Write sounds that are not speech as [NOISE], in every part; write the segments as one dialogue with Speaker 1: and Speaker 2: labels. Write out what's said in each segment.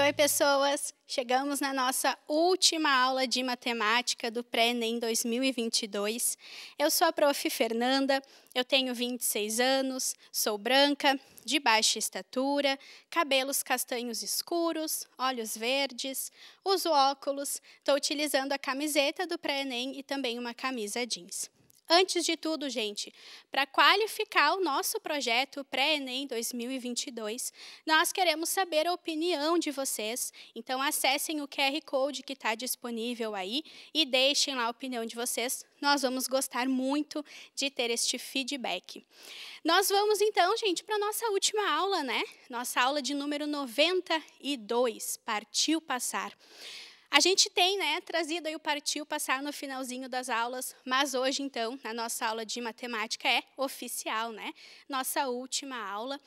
Speaker 1: Oi, pessoas! Chegamos na nossa última aula de matemática do Pré-ENEM 2022. Eu sou a prof. Fernanda, eu tenho 26 anos, sou branca, de baixa estatura, cabelos castanhos escuros, olhos verdes, uso óculos, estou utilizando a camiseta do Pré-ENEM e também uma camisa jeans. Antes de tudo, gente, para qualificar o nosso projeto Pré-ENEM 2022, nós queremos saber a opinião de vocês. Então, acessem o QR Code que está disponível aí e deixem lá a opinião de vocês. Nós vamos gostar muito de ter este feedback. Nós vamos, então, gente, para a nossa última aula, né? Nossa aula de número 92, Partiu Passar. A gente tem né, trazido aí o partiu passar no finalzinho das aulas, mas hoje, então, na nossa aula de matemática é oficial, né? Nossa última aula.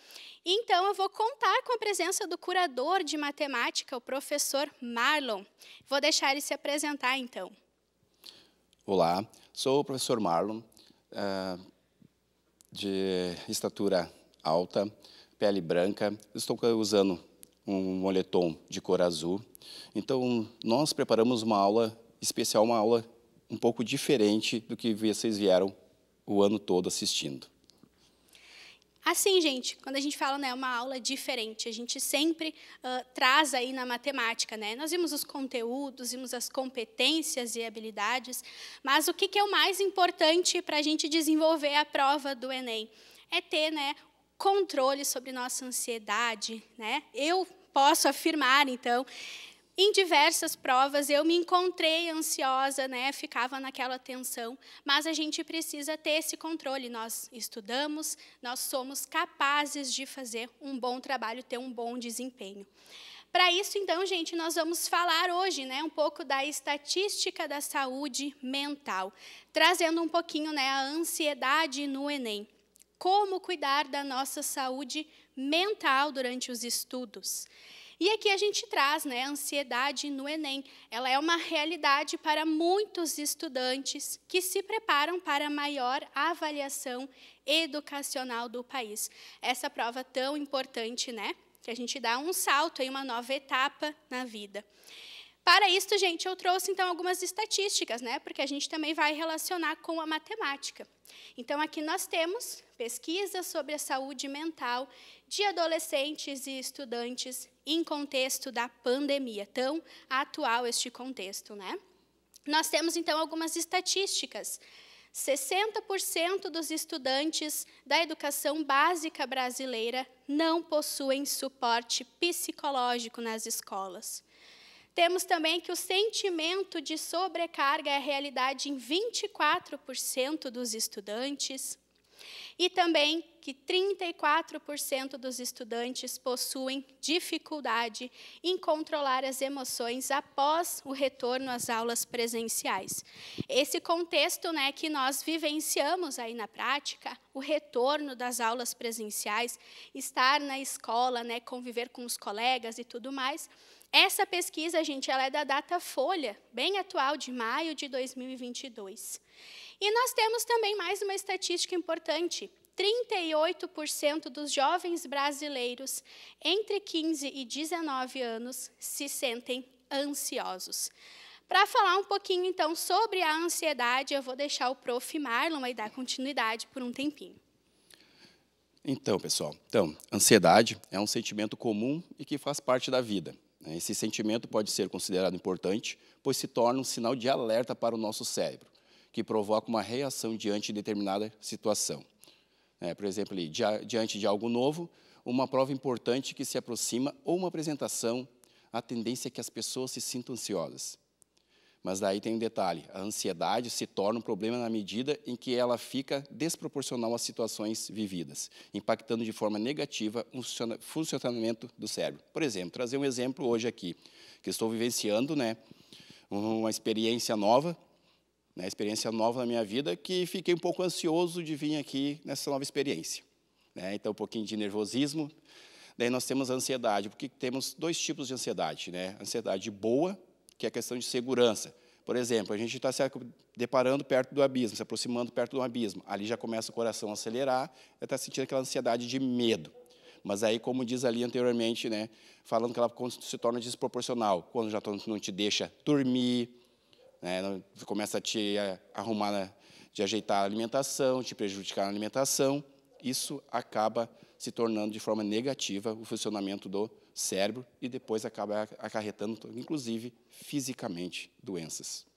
Speaker 1: Então, eu vou contar com a presença do curador de matemática, o professor Marlon. Vou deixar ele se apresentar, então.
Speaker 2: Olá, sou o professor Marlon, eh, de estatura alta, pele branca. Estou usando um moletom de cor azul. Então, nós preparamos uma aula especial, uma aula um pouco diferente do que vocês vieram o ano todo assistindo.
Speaker 1: Assim, gente, quando a gente fala né, uma aula diferente, a gente sempre uh, traz aí na matemática, né? Nós vimos os conteúdos, vimos as competências e habilidades, mas o que, que é o mais importante para a gente desenvolver a prova do Enem? É ter né, controle sobre nossa ansiedade, né? Eu posso afirmar, então, em diversas provas eu me encontrei ansiosa, né? Ficava naquela tensão, mas a gente precisa ter esse controle. Nós estudamos, nós somos capazes de fazer um bom trabalho, ter um bom desempenho. Para isso, então, gente, nós vamos falar hoje, né, um pouco da estatística da saúde mental, trazendo um pouquinho, né, a ansiedade no Enem como cuidar da nossa saúde mental durante os estudos. E aqui a gente traz né, a ansiedade no Enem. Ela é uma realidade para muitos estudantes que se preparam para a maior avaliação educacional do país. Essa prova tão importante, né? Que a gente dá um salto em uma nova etapa na vida. Para isto, gente, eu trouxe então algumas estatísticas, né? Porque a gente também vai relacionar com a matemática. Então, aqui nós temos pesquisas sobre a saúde mental de adolescentes e estudantes em contexto da pandemia, tão atual este contexto, né? Nós temos então algumas estatísticas. 60% dos estudantes da educação básica brasileira não possuem suporte psicológico nas escolas. Temos também que o sentimento de sobrecarga é realidade em 24% dos estudantes. E também que 34% dos estudantes possuem dificuldade em controlar as emoções após o retorno às aulas presenciais. Esse contexto né, que nós vivenciamos aí na prática, o retorno das aulas presenciais, estar na escola, né, conviver com os colegas e tudo mais, essa pesquisa, gente, ela é da data Folha, bem atual, de maio de 2022. E nós temos também mais uma estatística importante. 38% dos jovens brasileiros entre 15 e 19 anos se sentem ansiosos. Para falar um pouquinho, então, sobre a ansiedade, eu vou deixar o prof. Marlon aí dar continuidade por um tempinho.
Speaker 2: Então, pessoal, então, ansiedade é um sentimento comum e que faz parte da vida. Né? Esse sentimento pode ser considerado importante, pois se torna um sinal de alerta para o nosso cérebro, que provoca uma reação diante de determinada situação. É, por exemplo, diante de algo novo, uma prova importante que se aproxima ou uma apresentação, a tendência é que as pessoas se sintam ansiosas. Mas daí tem um detalhe: a ansiedade se torna um problema na medida em que ela fica desproporcional às situações vividas, impactando de forma negativa o funcionamento do cérebro. Por exemplo, trazer um exemplo hoje aqui, que estou vivenciando, né, uma experiência nova, né, experiência nova na minha vida, que fiquei um pouco ansioso de vir aqui nessa nova experiência. Né? Então, um pouquinho de nervosismo. Daí nós temos a ansiedade, porque temos dois tipos de ansiedade, né? Ansiedade boa que é a questão de segurança. Por exemplo, a gente está se deparando perto do abismo, se aproximando perto do abismo. Ali já começa o coração a acelerar, está sentindo aquela ansiedade de medo. Mas aí, como diz ali anteriormente, né, falando que ela se torna desproporcional, quando já não te deixa dormir, né, começa a te eh, arrumar, né, de ajeitar a alimentação, te prejudicar na alimentação, isso acaba se tornando de forma negativa o funcionamento do cérebro e depois acaba acarretando, inclusive, fisicamente, doenças.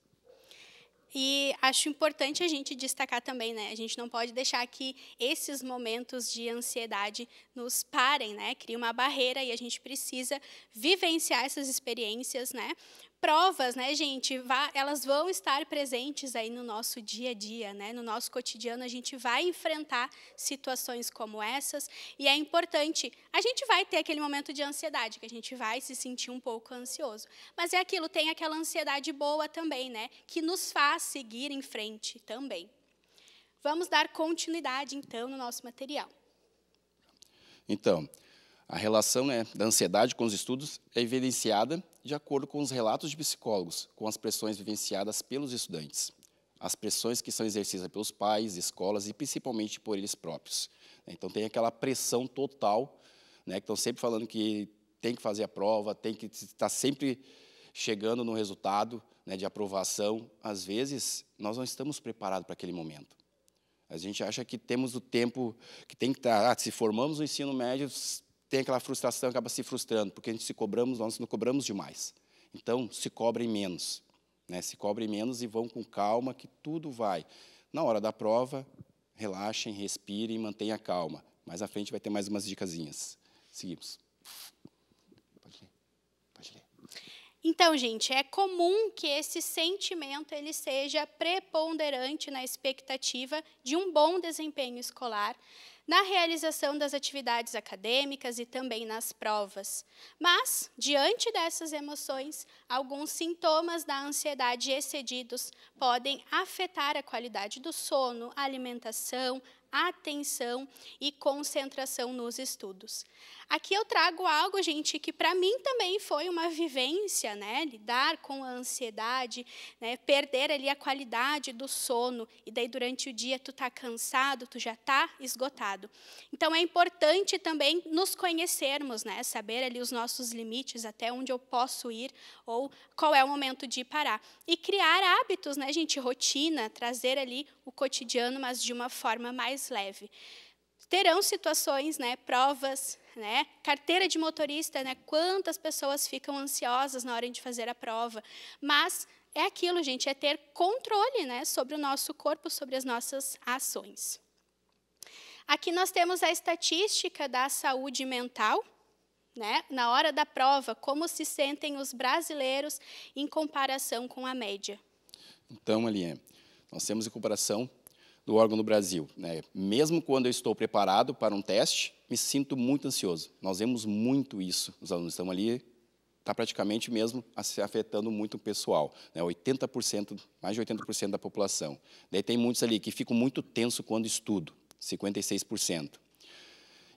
Speaker 1: E acho importante a gente destacar também, né? A gente não pode deixar que esses momentos de ansiedade nos parem, né? Cria uma barreira e a gente precisa vivenciar essas experiências, né? provas, né, gente, elas vão estar presentes aí no nosso dia a dia, né? No nosso cotidiano a gente vai enfrentar situações como essas e é importante. A gente vai ter aquele momento de ansiedade que a gente vai se sentir um pouco ansioso, mas é aquilo, tem aquela ansiedade boa também, né, que nos faz seguir em frente também. Vamos dar continuidade então no nosso material.
Speaker 2: Então, a relação né, da ansiedade com os estudos é evidenciada de acordo com os relatos de psicólogos, com as pressões vivenciadas pelos estudantes, as pressões que são exercidas pelos pais, escolas e principalmente por eles próprios. Então tem aquela pressão total, né, que estão sempre falando que tem que fazer a prova, tem que estar sempre chegando no resultado né, de aprovação. Às vezes nós não estamos preparados para aquele momento. A gente acha que temos o tempo que tem que estar. Ah, se formamos o ensino médio, tem aquela frustração, acaba se frustrando, porque a gente se cobramos, nós não cobramos demais. Então, se cobrem menos. Né? Se cobrem menos e vão com calma, que tudo vai. Na hora da prova, relaxem, respirem, mantenha calma. Mais à frente vai ter mais umas dicasinhas. Seguimos. Pode ler.
Speaker 1: Pode ler. Então, gente, é comum que esse sentimento ele seja preponderante na expectativa de um bom desempenho escolar, na realização das atividades acadêmicas e também nas provas. Mas, diante dessas emoções, alguns sintomas da ansiedade excedidos podem afetar a qualidade do sono, alimentação, atenção e concentração nos estudos. Aqui eu trago algo, gente, que para mim também foi uma vivência, né? Lidar com a ansiedade, né? perder ali a qualidade do sono e daí durante o dia tu tá cansado, tu já tá esgotado. Então é importante também nos conhecermos, né? Saber ali os nossos limites, até onde eu posso ir ou qual é o momento de parar e criar hábitos, né, gente, rotina, trazer ali o cotidiano, mas de uma forma mais mais leve. Terão situações, né, provas, né, carteira de motorista, né, quantas pessoas ficam ansiosas na hora de fazer a prova, mas é aquilo, gente, é ter controle, né, sobre o nosso corpo, sobre as nossas ações. Aqui nós temos a estatística da saúde mental, né? na hora da prova, como se sentem os brasileiros em comparação com a média.
Speaker 2: Então, Aline, nós temos em comparação do órgão no Brasil. Né? Mesmo quando eu estou preparado para um teste, me sinto muito ansioso. Nós vemos muito isso. Os alunos estão ali, está praticamente mesmo se afetando muito o pessoal. Né? 80%, mais de 80% da população. Daí tem muitos ali que ficam muito tenso quando estudo, 56%.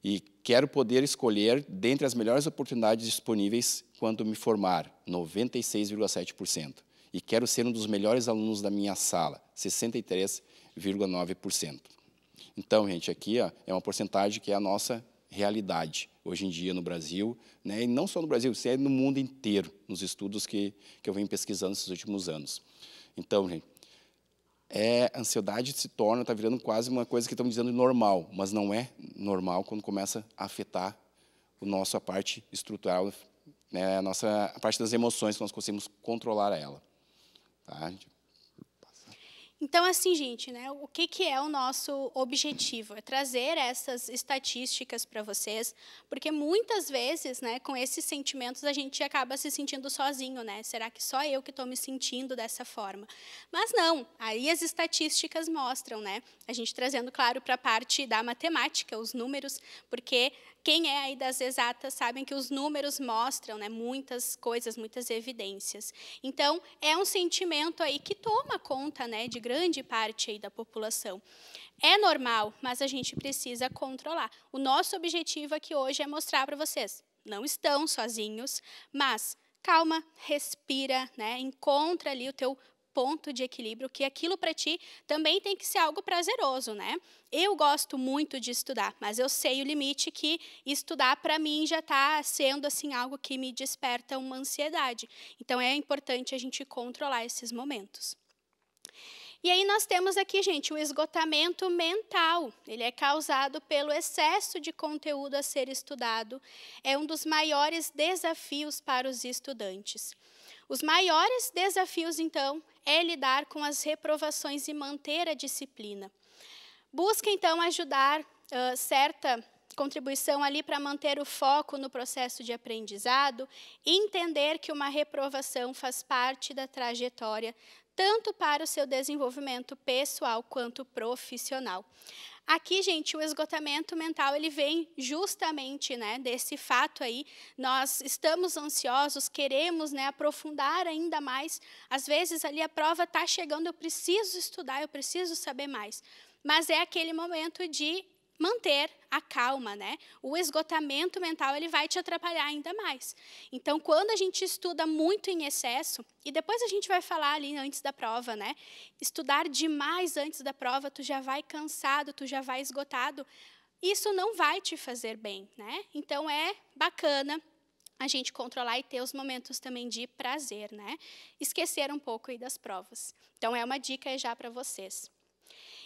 Speaker 2: E quero poder escolher dentre as melhores oportunidades disponíveis quando me formar, 96,7% e quero ser um dos melhores alunos da minha sala, 63,9%. Então, gente, aqui ó, é uma porcentagem que é a nossa realidade hoje em dia no Brasil, né, e não só no Brasil, isso é no mundo inteiro, nos estudos que, que eu venho pesquisando esses últimos anos. Então, gente, é, a ansiedade se torna, está virando quase uma coisa que estamos dizendo normal, mas não é normal quando começa a afetar o nosso, a parte estrutural, né, a nossa a parte das emoções que nós conseguimos controlar ela. Tarde.
Speaker 1: Então, assim, gente, né, o que, que é o nosso objetivo? É trazer essas estatísticas para vocês, porque muitas vezes, né, com esses sentimentos, a gente acaba se sentindo sozinho, né? Será que só eu que estou me sentindo dessa forma? Mas não, aí as estatísticas mostram, né? A gente trazendo, claro, para a parte da matemática, os números, porque quem é aí das exatas sabem que os números mostram né, muitas coisas, muitas evidências. Então, é um sentimento aí que toma conta né, de grande parte aí da população. É normal, mas a gente precisa controlar. O nosso objetivo aqui hoje é mostrar para vocês, não estão sozinhos, mas calma, respira, né, encontra ali o teu ponto de equilíbrio que aquilo para ti também tem que ser algo prazeroso, né? Eu gosto muito de estudar, mas eu sei o limite que estudar para mim já está sendo assim algo que me desperta uma ansiedade. Então é importante a gente controlar esses momentos. E aí nós temos aqui, gente, o esgotamento mental. Ele é causado pelo excesso de conteúdo a ser estudado. É um dos maiores desafios para os estudantes. Os maiores desafios, então, é lidar com as reprovações e manter a disciplina. Busca, então, ajudar uh, certa contribuição ali para manter o foco no processo de aprendizado e entender que uma reprovação faz parte da trajetória tanto para o seu desenvolvimento pessoal quanto profissional. Aqui, gente, o esgotamento mental ele vem justamente, né, desse fato aí. Nós estamos ansiosos, queremos, né, aprofundar ainda mais. Às vezes ali a prova está chegando, eu preciso estudar, eu preciso saber mais. Mas é aquele momento de manter a calma, né? O esgotamento mental ele vai te atrapalhar ainda mais. Então, quando a gente estuda muito em excesso, e depois a gente vai falar ali antes da prova, né? Estudar demais antes da prova, tu já vai cansado, tu já vai esgotado. Isso não vai te fazer bem, né? Então é bacana a gente controlar e ter os momentos também de prazer, né? Esquecer um pouco aí das provas. Então é uma dica já para vocês.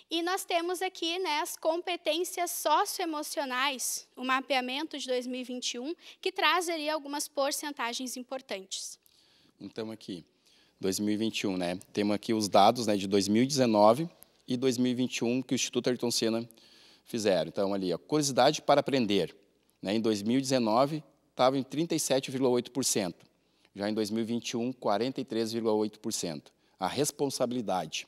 Speaker 1: E nós temos aqui né, as competências socioemocionais, o mapeamento de 2021, que traz ali algumas porcentagens importantes.
Speaker 2: Então, aqui, 2021, né? Temos aqui os dados né, de 2019 e 2021 que o Instituto Ayrton Senna fizeram. Então, ali, a curiosidade para aprender. Né, em 2019, estava em 37,8%. Já em 2021, 43,8%. A responsabilidade,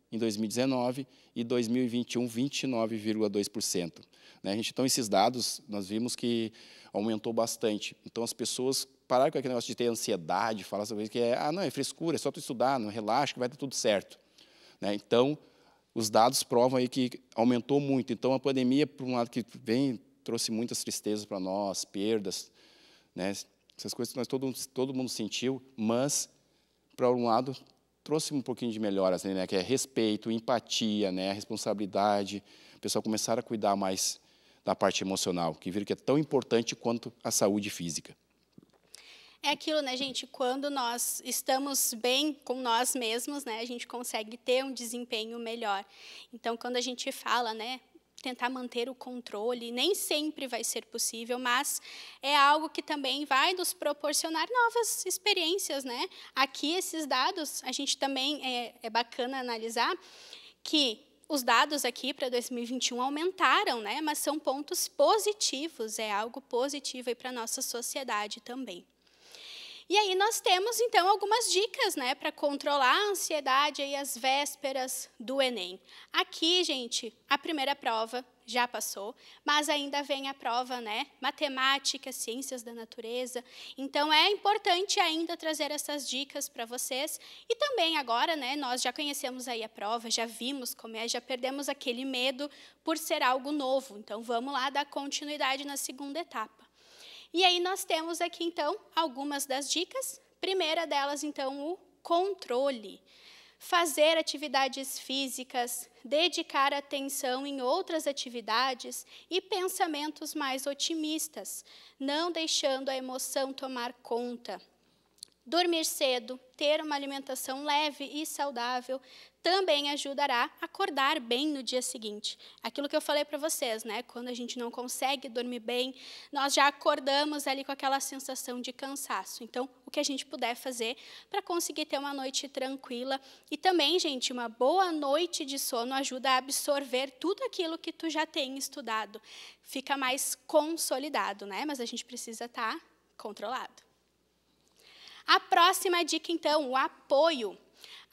Speaker 2: em 2019 e 2021 29,2%. Né? gente então esses dados nós vimos que aumentou bastante. Então as pessoas pararam com aquele negócio de ter ansiedade, falar sobre isso que é ah não é frescura, é só tu estudar, não relaxa que vai dar tudo certo. Né? Então os dados provam aí que aumentou muito. Então a pandemia por um lado que vem trouxe muitas tristezas para nós, perdas, né? essas coisas que nós todo, todo mundo sentiu, mas para um lado trouxe um pouquinho de melhoras, né, que é respeito, empatia, né, A responsabilidade. O pessoal começaram a cuidar mais da parte emocional, que viram que é tão importante quanto a saúde física.
Speaker 1: É aquilo, né, gente? Quando nós estamos bem com nós mesmos, né, a gente consegue ter um desempenho melhor. Então, quando a gente fala, né, tentar manter o controle, nem sempre vai ser possível, mas é algo que também vai nos proporcionar novas experiências, né? Aqui esses dados, a gente também é, é bacana analisar que os dados aqui para 2021 aumentaram, né? Mas são pontos positivos, é algo positivo para para nossa sociedade também. E aí nós temos então algumas dicas, né, para controlar a ansiedade aí as vésperas do ENEM. Aqui, gente, a primeira prova já passou, mas ainda vem a prova, né, matemática, ciências da natureza. Então é importante ainda trazer essas dicas para vocês. E também agora, né, nós já conhecemos aí a prova, já vimos como é, já perdemos aquele medo por ser algo novo. Então vamos lá dar continuidade na segunda etapa. E aí nós temos aqui então algumas das dicas. Primeira delas então o controle. Fazer atividades físicas, dedicar atenção em outras atividades e pensamentos mais otimistas, não deixando a emoção tomar conta. Dormir cedo, ter uma alimentação leve e saudável também ajudará a acordar bem no dia seguinte. Aquilo que eu falei para vocês, né? Quando a gente não consegue dormir bem, nós já acordamos ali com aquela sensação de cansaço. Então, o que a gente puder fazer para conseguir ter uma noite tranquila e também, gente, uma boa noite de sono ajuda a absorver tudo aquilo que tu já tem estudado. Fica mais consolidado, né? Mas a gente precisa estar tá controlado. A próxima dica, então, o apoio.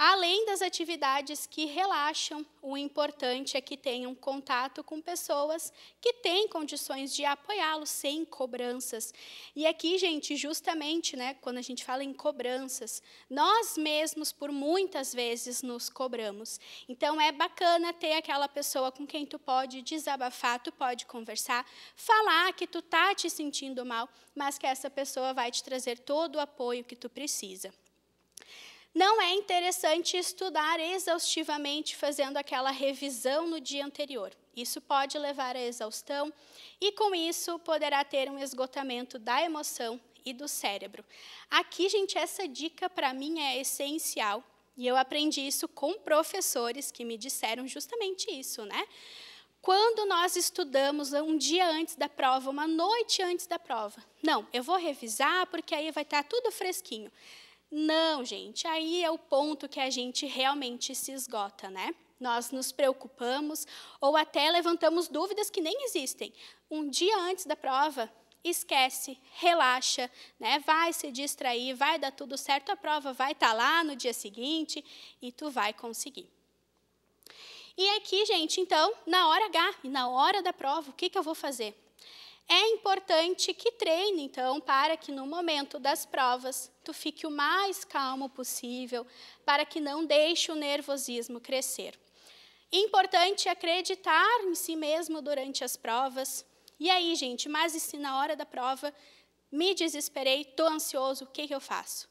Speaker 1: Além das atividades que relaxam, o importante é que tenham contato com pessoas que têm condições de apoiá-los sem cobranças. E aqui, gente, justamente, né, quando a gente fala em cobranças, nós mesmos por muitas vezes nos cobramos. Então é bacana ter aquela pessoa com quem tu pode desabafar, tu pode conversar, falar que tu tá te sentindo mal, mas que essa pessoa vai te trazer todo o apoio que tu precisa. Não é interessante estudar exaustivamente fazendo aquela revisão no dia anterior. Isso pode levar à exaustão e, com isso, poderá ter um esgotamento da emoção e do cérebro. Aqui, gente, essa dica para mim é essencial e eu aprendi isso com professores que me disseram justamente isso, né? Quando nós estudamos um dia antes da prova, uma noite antes da prova, não, eu vou revisar porque aí vai estar tá tudo fresquinho. Não, gente, aí é o ponto que a gente realmente se esgota, né? Nós nos preocupamos ou até levantamos dúvidas que nem existem. Um dia antes da prova, esquece, relaxa, né? Vai se distrair, vai dar tudo certo, a prova vai estar tá lá no dia seguinte e tu vai conseguir. E aqui, gente, então, na hora H e na hora da prova, o que, que eu vou fazer? É importante que treine, então, para que no momento das provas tu fique o mais calmo possível, para que não deixe o nervosismo crescer. Importante é acreditar em si mesmo durante as provas. E aí, gente, mas e se na hora da prova me desesperei, estou ansioso, o que, que eu faço?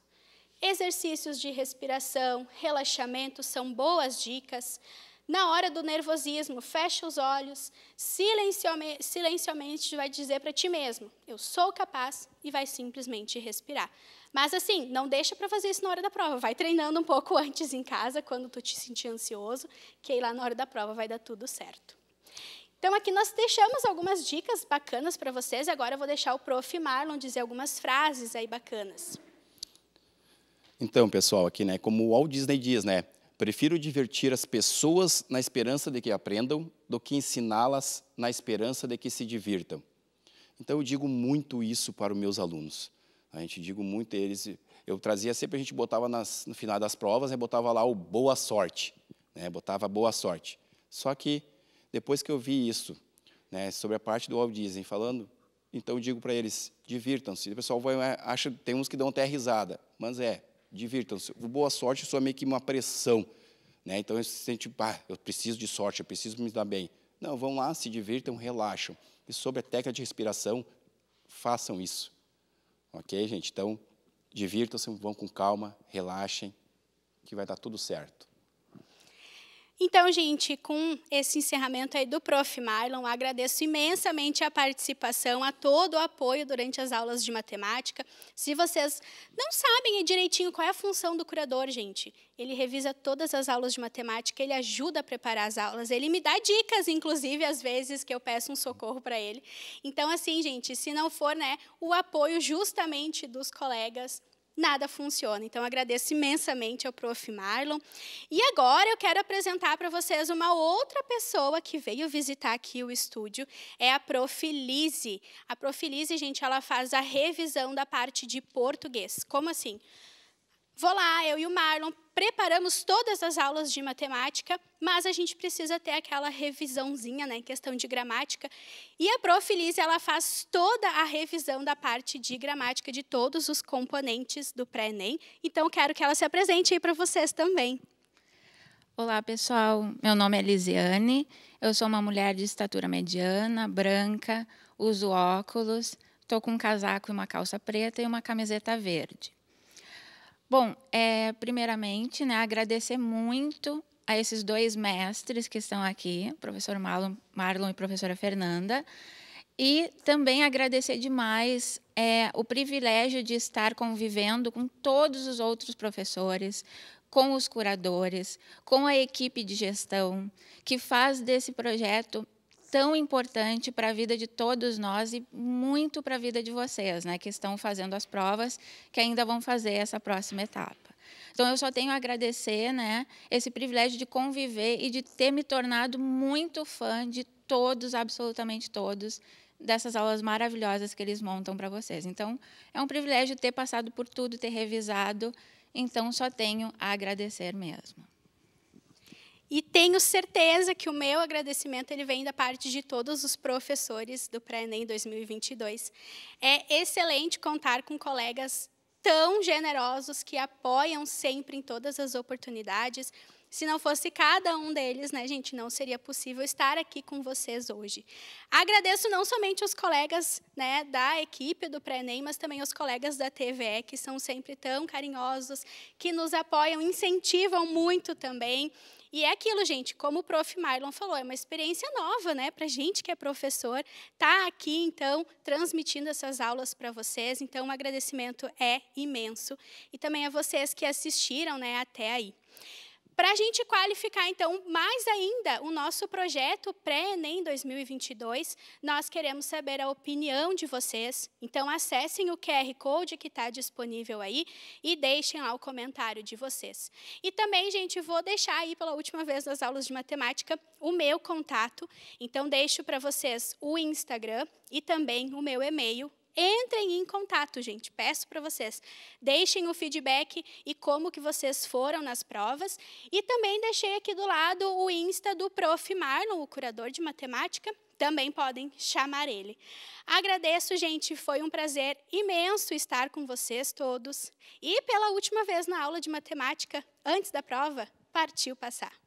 Speaker 1: Exercícios de respiração, relaxamento são boas dicas. Na hora do nervosismo, fecha os olhos, silenciosamente, silenciosamente vai dizer para ti mesmo: eu sou capaz e vai simplesmente respirar. Mas assim, não deixa para fazer isso na hora da prova. Vai treinando um pouco [LAUGHS] antes em casa, quando tu te sentir ansioso, que aí lá na hora da prova vai dar tudo certo. Então, aqui nós deixamos algumas dicas bacanas para vocês. Agora eu vou deixar o prof. Marlon dizer algumas frases aí bacanas.
Speaker 2: Então, pessoal, aqui, né, como o Walt Disney diz, né, Prefiro divertir as pessoas na esperança de que aprendam do que ensiná-las na esperança de que se divirtam. Então eu digo muito isso para os meus alunos. A gente digo muito eles, eu trazia sempre a gente botava nas, no final das provas, né, botava lá o boa sorte, né, botava boa sorte. Só que depois que eu vi isso, né, sobre a parte do Walt Disney falando, então eu digo para eles, divirtam-se. O pessoal vai acha tem uns que dão até risada, mas é, divirtam-se. boa sorte Isso é meio que uma pressão. Né? Então, você sente, ah, eu preciso de sorte, eu preciso me dar bem. Não, vão lá, se divirtam, relaxam. E sobre a técnica de respiração, façam isso. Ok, gente? Então, divirtam-se, vão com calma, relaxem, que vai dar tudo certo.
Speaker 1: Então, gente, com esse encerramento aí do Prof. Marlon, agradeço imensamente a participação, a todo o apoio durante as aulas de matemática. Se vocês não sabem direitinho qual é a função do curador, gente, ele revisa todas as aulas de matemática, ele ajuda a preparar as aulas, ele me dá dicas, inclusive, às vezes que eu peço um socorro para ele. Então, assim, gente, se não for né, o apoio justamente dos colegas, nada funciona. Então, agradeço imensamente ao Prof. Marlon. E agora eu quero apresentar para vocês uma outra pessoa que veio visitar aqui o estúdio, é a Prof. Lise. A Prof. Lise, gente, ela faz a revisão da parte de português. Como assim? Vou lá, eu e o Marlon preparamos todas as aulas de matemática, mas a gente precisa ter aquela revisãozinha, né, em questão de gramática. E a Prof. Liz, ela faz toda a revisão da parte de gramática de todos os componentes do pré-ENEM. Então, quero que ela se apresente aí para vocês também.
Speaker 3: Olá, pessoal. Meu nome é Lisiane. Eu sou uma mulher de estatura mediana, branca, uso óculos, estou com um casaco e uma calça preta e uma camiseta verde. Bom, é, primeiramente, né, agradecer muito a esses dois mestres que estão aqui, professor Marlon, Marlon e professora Fernanda, e também agradecer demais é, o privilégio de estar convivendo com todos os outros professores, com os curadores, com a equipe de gestão, que faz desse projeto tão importante para a vida de todos nós e muito para a vida de vocês, né, que estão fazendo as provas, que ainda vão fazer essa próxima etapa. Então eu só tenho a agradecer, né, esse privilégio de conviver e de ter me tornado muito fã de todos, absolutamente todos, dessas aulas maravilhosas que eles montam para vocês. Então é um privilégio ter passado por tudo, ter revisado. Então só tenho a agradecer mesmo. E tenho certeza que o meu agradecimento ele vem da parte de todos os
Speaker 1: professores do Pré-ENEM 2022. É excelente contar com colegas tão generosos que apoiam sempre em todas as oportunidades. Se não fosse cada um deles, né, gente, não seria possível estar aqui com vocês hoje. Agradeço não somente os colegas né, da equipe do Pré-ENEM, mas também os colegas da TVE, que são sempre tão carinhosos, que nos apoiam, incentivam muito também. E é aquilo, gente, como o prof. Marlon falou, é uma experiência nova, né, para gente que é professor, tá aqui, então, transmitindo essas aulas para vocês, então o um agradecimento é imenso. E também a vocês que assistiram, né, até aí. Para a gente qualificar, então, mais ainda o nosso projeto pré-ENEM 2022, nós queremos saber a opinião de vocês. Então, acessem o QR Code que está disponível aí e deixem lá o comentário de vocês. E também, gente, vou deixar aí pela última vez nas aulas de matemática o meu contato. Então, deixo para vocês o Instagram e também o meu e-mail, entrem em contato, gente. Peço para vocês, deixem o feedback e como que vocês foram nas provas. E também deixei aqui do lado o Insta do Prof. Marlon, o curador de matemática. Também podem chamar ele. Agradeço, gente. Foi um prazer imenso estar com vocês todos. E pela última vez na aula de matemática, antes da prova, partiu passar.